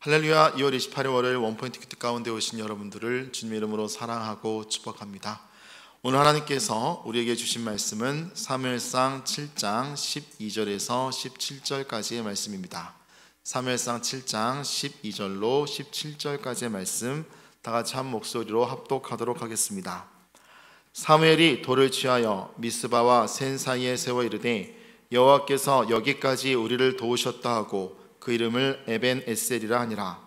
할렐루야 2월 28일 월요일 원포인트 큐티 가운데 오신 여러분들을 주님의 이름으로 사랑하고 축복합니다 오늘 하나님께서 우리에게 주신 말씀은 사무상 7장 12절에서 17절까지의 말씀입니다 사무상 7장 12절로 17절까지의 말씀 다 같이 한 목소리로 합독하도록 하겠습니다 사무엘이 돌을 취하여 미스바와 센 사이에 세워 이르되 여호와께서 여기까지 우리를 도우셨다 하고 그 이름을 에벤 에셀이라 하니라.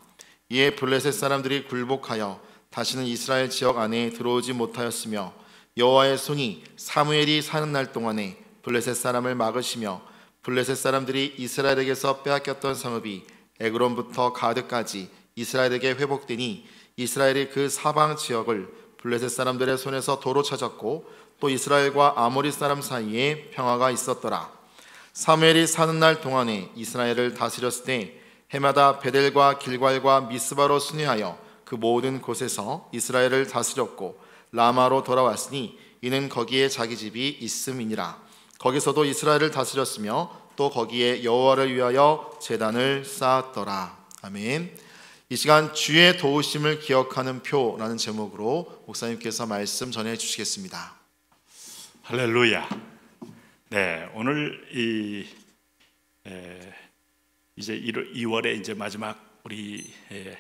이에 블레셋 사람들이 굴복하여 다시는 이스라엘 지역 안에 들어오지 못하였으며 여호와의 손이 사무엘이 사는 날 동안에 블레셋 사람을 막으시며 블레셋 사람들이 이스라엘에게서 빼앗겼던 성읍이 에그론부터 가드까지 이스라엘에게 회복되니 이스라엘이 그 사방 지역을 블레셋 사람들의 손에서 도로 찾았고 또 이스라엘과 아모리 사람 사이에 평화가 있었더라. 사무엘이 사는 날 동안에 이스라엘을 다스렸을 때 해마다 베델과 길갈과 미스바로 순회하여 그 모든 곳에서 이스라엘을 다스렸고 라마로 돌아왔으니 이는 거기에 자기 집이 있음이니라 거기서도 이스라엘을 다스렸으며 또 거기에 여호와를 위하여 제단을 쌓았더라 아멘. 이 시간 주의 도우심을 기억하는 표라는 제목으로 목사님께서 말씀 전해 주시겠습니다. 할렐루야. 네, 오늘 이 에, 이제 1월, 2월에 이제 마지막 우리 에,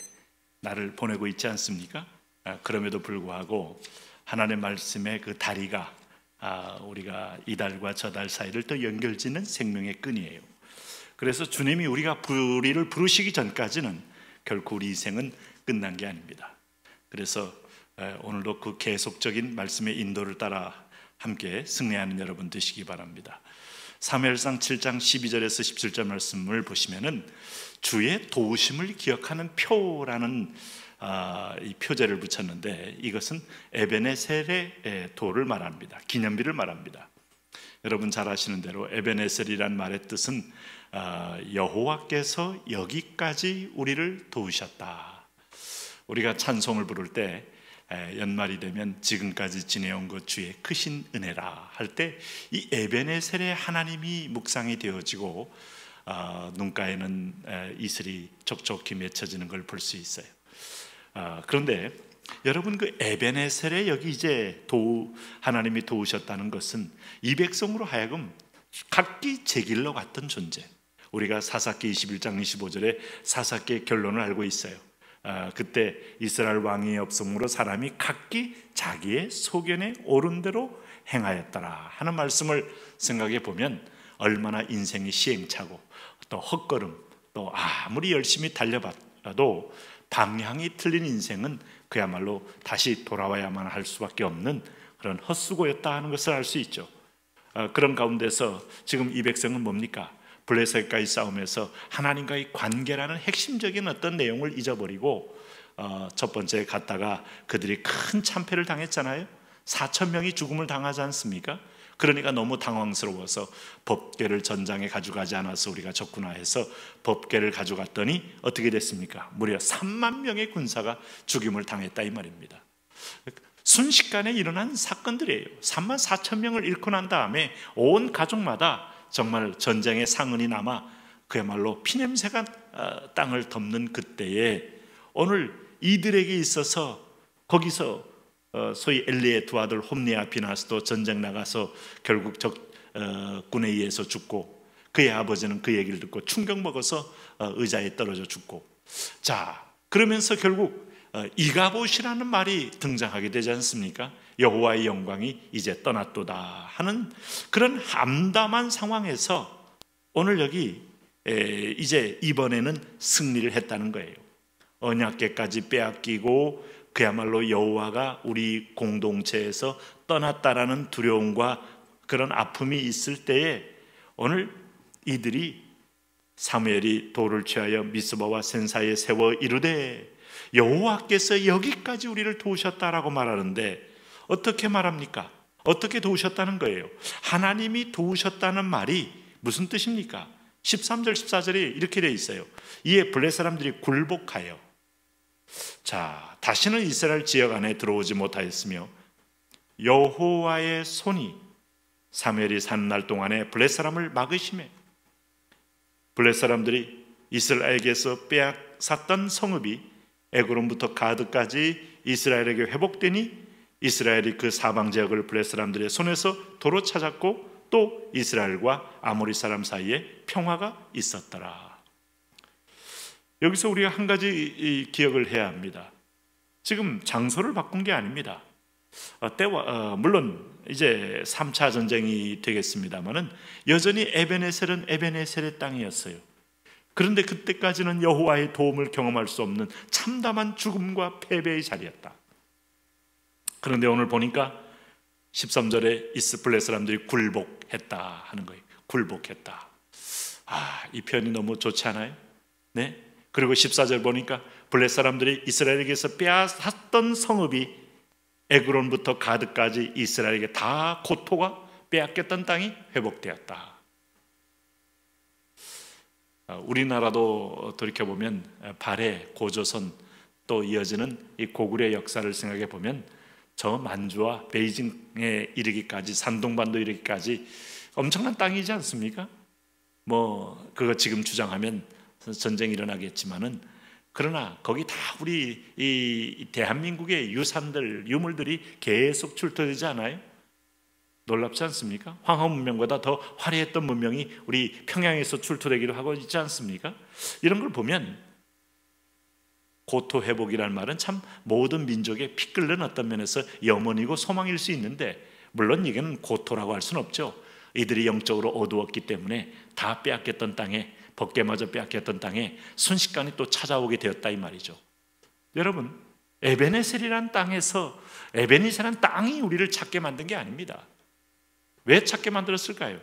날을 보내고 있지 않습니까? 아, 그럼에도 불구하고 하나님의 말씀의 그 다리가 아, 우리가 이 달과 저달 사이를 또 연결짓는 생명의 끈이에요. 그래서 주님이 우리가 우리를 부르시기 전까지는 결코 우리 인생은 끝난 게 아닙니다. 그래서 오늘도 그 계속적인 말씀의 인도를 따라 함께 승리하는 여러분 되시기 바랍니다. 사무엘상 7장 12절에서 17절 말씀을 보시면은 주의 도우심을 기억하는 표라는 아, 이 표제를 붙였는데 이것은 에베네셀의 도를 말합니다. 기념비를 말합니다. 여러분 잘 아시는 대로 에베네셀이란 말의 뜻은 아, 여호와께서 여기까지 우리를 도우셨다. 우리가 찬송을 부를 때 연말이 되면 지금까지 지내온 것 주의 크신 은혜라 할 때 이 에벤의 세례 하나님이 묵상이 되어지고 어, 눈가에는 이슬이 촉촉히 맺혀지는 걸 볼 수 있어요. 어, 그런데 여러분 그 에벤의 세례 여기 이제 도 하나님이 도우셨다는 것은 이 백성으로 하여금 각기 제 길로 갔던 존재. 우리가 사사기 21장 25절에 사사기의 결론을 알고 있어요. 아, 그때 이스라엘 왕이 없으므로 사람이 각기 자기의 소견에 옳은 대로 행하였더라 하는 말씀을 생각해 보면 얼마나 인생이 시행착오 또 헛걸음 또 아무리 열심히 달려봐도 방향이 틀린 인생은 그야말로 다시 돌아와야만 할 수밖에 없는 그런 헛수고였다 하는 것을 알 수 있죠. 아, 그런 가운데서 지금 이 백성은 뭡니까? 블레셋과의 싸움에서 하나님과의 관계라는 핵심적인 어떤 내용을 잊어버리고 어, 첫 번째 갔다가 그들이 큰 참패를 당했잖아요. 4천 명이 죽음을 당하지 않습니까? 그러니까 너무 당황스러워서 법궤를 전장에 가져가지 않아서 우리가 적구나 해서 법궤를 가져갔더니 어떻게 됐습니까? 무려 3만 명의 군사가 죽임을 당했다 이 말입니다. 순식간에 일어난 사건들이에요. 3만 4천 명을 잃고 난 다음에 온 가족마다 정말 전쟁의 상흔이 남아 그야말로 피냄새가 어, 땅을 덮는 그때에 오늘 이들에게 있어서 거기서 어, 소위 엘리의 두 아들 홈리아 비나스도 전쟁 나가서 결국 적 어, 군에 의해서 죽고 그의 아버지는 그 얘기를 듣고 충격 먹어서 의자에 떨어져 죽고 자 그러면서 결국 어, 이가봇이라는 말이 등장하게 되지 않습니까? 여호와의 영광이 이제 떠났도다 하는 그런 암담한 상황에서 오늘 여기 이제 이번에는 승리를 했다는 거예요. 언약계까지 빼앗기고 그야말로 여호와가 우리 공동체에서 떠났다라는 두려움과 그런 아픔이 있을 때에 오늘 이들이 사무엘이 돌을 취하여 미스바와 센사에 세워 이르되 여호와께서 여기까지 우리를 도우셨다라고 말하는데 어떻게 말합니까? 어떻게 도우셨다는 거예요? 하나님이 도우셨다는 말이 무슨 뜻입니까? 13절 14절이 이렇게 돼 있어요. 이에 블레 사람들이 굴복하여 자, 다시는 이스라엘 지역 안에 들어오지 못하였으며 여호와의 손이 사무이 사는 날 동안에 블레 사람을 막으심에 블레 사람들이 이스라엘에게서 빼앗았던 성읍이 에그론부터 가드까지 이스라엘에게 회복되니 이스라엘이 그 사방 지역을 블레 사람들의 손에서 도로 찾았고 또 이스라엘과 아모리 사람 사이에 평화가 있었더라. 여기서 우리가 한 가지 기억을 해야 합니다. 지금 장소를 바꾼 게 아닙니다. 어, 때와 어, 물론 이제 3차 전쟁이 되겠습니다만은 여전히 에베네셀은 에베네셀의 땅이었어요. 그런데 그때까지는 여호와의 도움을 경험할 수 없는 참담한 죽음과 패배의 자리였다. 그런데 오늘 보니까 13절에 이스플레 사람들이 굴복했다 하는 거예요. 굴복했다. 아, 이 표현이 너무 좋지 않아요? 네. 그리고 14절 보니까 블레 사람들이 이스라엘에게서 빼앗았던 성읍이 에그론부터 가드까지 이스라엘에게 다 고토가 빼앗겼던 땅이 회복되었다. 어, 우리나라도 돌이켜보면 발해, 고조선 또 이어지는 이 고구려 역사를 생각해 보면 저 만주와 베이징에 이르기까지 산동반도 이르기까지 엄청난 땅이지 않습니까? 뭐 그거 지금 주장하면 전쟁이 일어나겠지만은 그러나 거기 다 우리 이 대한민국의 유산들 유물들이 계속 출토되지 않아요? 놀랍지 않습니까? 황하 문명보다 더 화려했던 문명이 우리 평양에서 출토되기로 하고 있지 않습니까? 이런 걸 보면 고토 회복이라는 말은 참 모든 민족의 피 끓는 어떤 면에서 염원이고 소망일 수 있는데 물론 이건 고토라고 할 수는 없죠. 이들이 영적으로 어두웠기 때문에 다 빼앗겼던 땅에 벗개마저 빼앗겼던 땅에 순식간에 또 찾아오게 되었다 이 말이죠. 여러분 에베네셀이란 땅에서 에베네셀이란 땅이 우리를 찾게 만든 게 아닙니다. 왜 찾게 만들었을까요?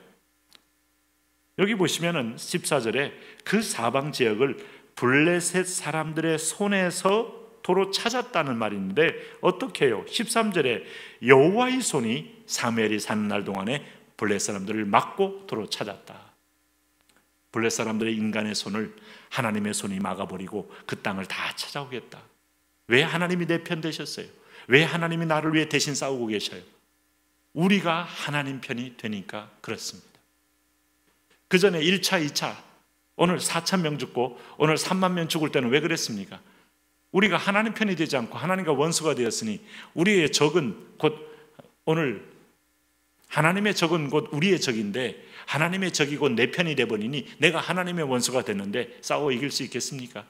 여기 보시면은 14절에 그 사방 지역을 블레셋 사람들의 손에서 도로 찾았다는 말인데 어떻게 요 13절에 여호와의 손이 사무엘이 사는 날 동안에 블레셋 사람들을 막고 도로 찾았다. 블레셋 사람들의 인간의 손을 하나님의 손이 막아버리고 그 땅을 다 찾아오겠다. 왜 하나님이 내 편 되셨어요? 왜 하나님이 나를 위해 대신 싸우고 계셔요? 우리가 하나님 편이 되니까 그렇습니다. 그 전에 1차, 2차, 오늘 4천 명 죽고 오늘 3만 명 죽을 때는 왜 그랬습니까? 우리가 하나님 편이 되지 않고 하나님과 원수가 되었으니 우리의 적은 곧 오늘 하나님의 적은 곧 우리의 적인데 하나님의 적이 곧 내 편이 되버리니 내가 하나님의 원수가 됐는데 싸워 이길 수 있겠습니까?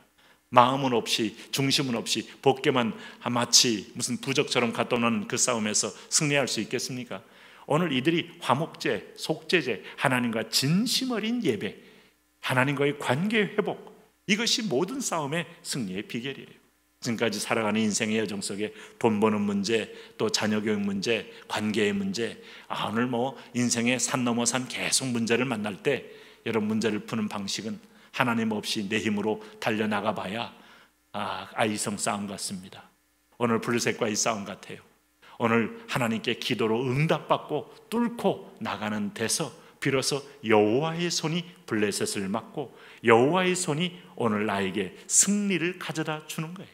마음은 없이 중심은 없이 복개만 마치 무슨 부적처럼 갖다 놓은 그 싸움에서 승리할 수 있겠습니까? 오늘 이들이 화목제, 속제제, 하나님과 진심 어린 예배, 하나님과의 관계 회복 이것이 모든 싸움의 승리의 비결이에요. 지금까지 살아가는 인생의 여정 속에 돈 버는 문제, 또 자녀 교육 문제, 관계의 문제, 아, 오늘 뭐 인생의 산 넘어 산 계속 문제를 만날 때 이런 문제를 푸는 방식은 하나님 없이 내 힘으로 달려나가 봐야 아, 아이성 싸움 같습니다. 오늘 블색과의 싸움 같아요. 오늘 하나님께 기도로 응답받고 뚫고 나가는 데서 비로소 여호와의 손이 블레셋을 막고 여호와의 손이 오늘 나에게 승리를 가져다 주는 거예요.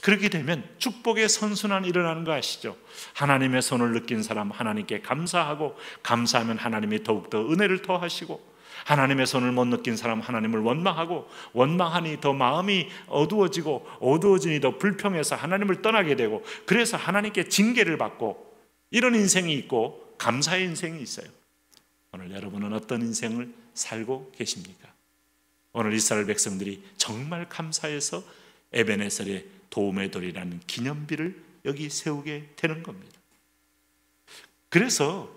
그렇게 되면 축복의 선순환 일어나는 거 아시죠? 하나님의 손을 느낀 사람 하나님께 감사하고 감사하면 하나님이 더욱더 은혜를 더하시고 하나님의 손을 못 느낀 사람 하나님을 원망하고 원망하니 더 마음이 어두워지고 어두워지니 더 불평해서 하나님을 떠나게 되고 그래서 하나님께 징계를 받고 이런 인생이 있고 감사의 인생이 있어요. 오늘 여러분은 어떤 인생을 살고 계십니까? 오늘 이스라엘 백성들이 정말 감사해서 에베네셀의 도움의 돌이라는 기념비를 여기 세우게 되는 겁니다. 그래서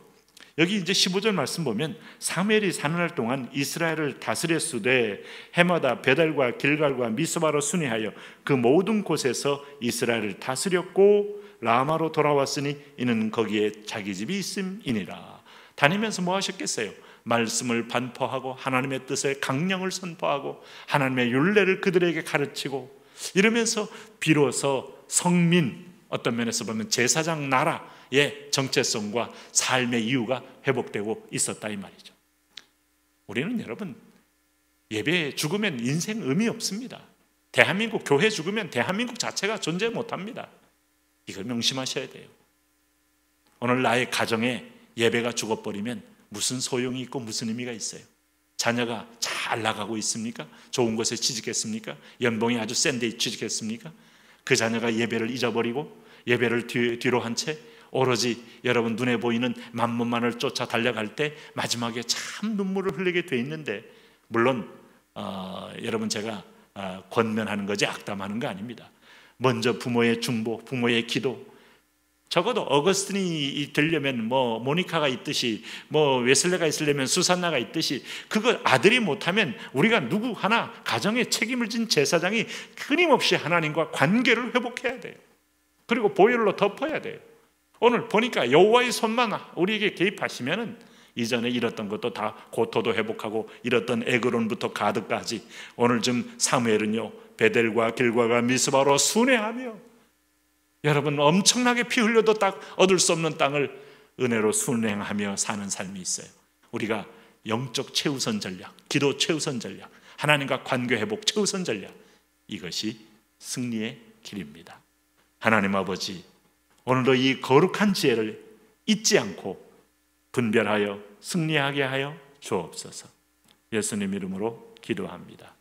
여기 이제 15절 말씀 보면 사무엘이 사는 날 동안 이스라엘을 다스렸으되 해마다 배달과 길갈과 미스바로 순회하여 그 모든 곳에서 이스라엘을 다스렸고 라마로 돌아왔으니 이는 거기에 자기 집이 있음이니라. 다니면서 뭐 하셨겠어요? 말씀을 반포하고 하나님의 뜻의 강령을 선포하고 하나님의 윤례를 그들에게 가르치고 이러면서 비로소 성민 어떤 면에서 보면 제사장 나라 의 예, 정체성과 삶의 이유가 회복되고 있었다 이 말이죠. 우리는 여러분 예배 죽으면 인생 의미 없습니다. 대한민국 교회 죽으면 대한민국 자체가 존재 못합니다. 이걸 명심하셔야 돼요. 오늘 나의 가정에 예배가 죽어버리면 무슨 소용이 있고 무슨 의미가 있어요? 자녀가 잘 나가고 있습니까? 좋은 곳에 취직했습니까? 연봉이 아주 센데 취직했습니까? 그 자녀가 예배를 잊어버리고 예배를 뒤, 뒤로 한채 오로지 여러분 눈에 보이는 만문만을 쫓아 달려갈 때 마지막에 참 눈물을 흘리게 돼 있는데 물론 어, 여러분 제가 어, 권면하는 거지 악담하는 거 아닙니다. 먼저 부모의 중보, 부모의 기도, 적어도 어거스틴이 되려면 뭐 모니카가 있듯이 뭐 웨슬레가 있으려면 수산나가 있듯이 그거 아들이 못하면 우리가 누구 하나 가정에 책임을 진 제사장이 끊임없이 하나님과 관계를 회복해야 돼요. 그리고 보혈로 덮어야 돼요. 오늘 보니까 여호와의 손만 우리에게 개입하시면은 이전에 잃었던 것도 다 고토도 회복하고 잃었던 에그론부터 가드까지 오늘 좀 사무엘은요 베델과 길과가 미스바로 순회하며 여러분 엄청나게 피 흘려도 딱 얻을 수 없는 땅을 은혜로 순행하며 사는 삶이 있어요. 우리가 영적 최우선 전략, 기도 최우선 전략, 하나님과 관계 회복 최우선 전략 이것이 승리의 길입니다. 하나님 아버지 오늘도 이 거룩한 지혜를 잊지 않고 분별하여 승리하게 하여 주옵소서. 예수님 이름으로 기도합니다.